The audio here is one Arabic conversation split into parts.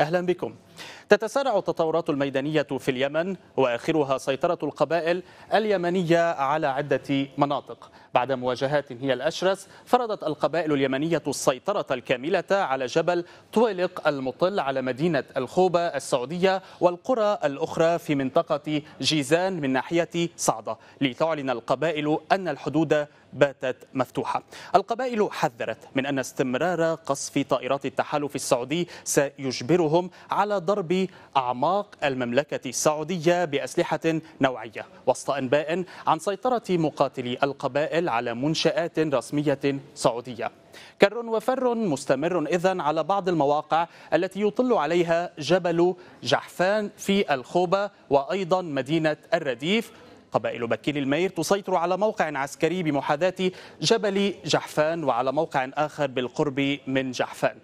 أهلا بكم تتسارع التطورات الميدانية في اليمن وآخرها سيطرة القبائل اليمنية على عدة مناطق بعد مواجهات هي الأشرس فرضت القبائل اليمنية السيطرة الكاملة على جبل طويلق المطل على مدينة الخوبة السعودية والقرى الأخرى في منطقة جيزان من ناحية صعدة لتعلن القبائل أن الحدود باتت مفتوحة القبائل حذرت من أن استمرار قصف طائرات التحالف السعودي سيجبرهم على ضرب أعماق المملكة السعودية بأسلحة نوعية وسط أنباء عن سيطرة مقاتلي القبائل على منشآت رسمية سعودية كر وفر مستمر إذا على بعض المواقع التي يطل عليها جبل جحفان في الخوبة وأيضا مدينة الرديف قبائل بكيل المير تسيطر على موقع عسكري بمحاذاة جبل جحفان وعلى موقع آخر بالقرب من جحفان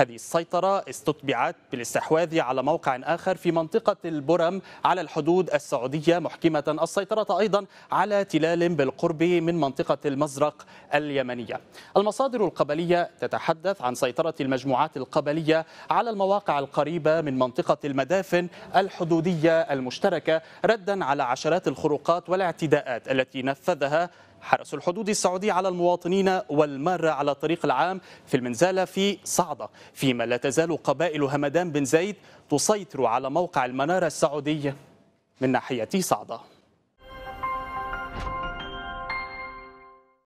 هذه السيطرة استتبعت بالاستحواذ على موقع آخر في منطقة البرم على الحدود السعودية محكمة السيطرة أيضا على تلال بالقرب من منطقة المزرق اليمنية المصادر القبلية تتحدث عن سيطرة المجموعات القبلية على المواقع القريبة من منطقة المدافن الحدودية المشتركة ردا على عشرات الخروقات والاعتداءات التي نفذها حرس الحدود السعودي على المواطنين والمارة على الطريق العام في المنزالة في صعدة فيما لا تزال قبائل همدان بن زيد تسيطر على موقع المنارة السعودية من ناحية صعده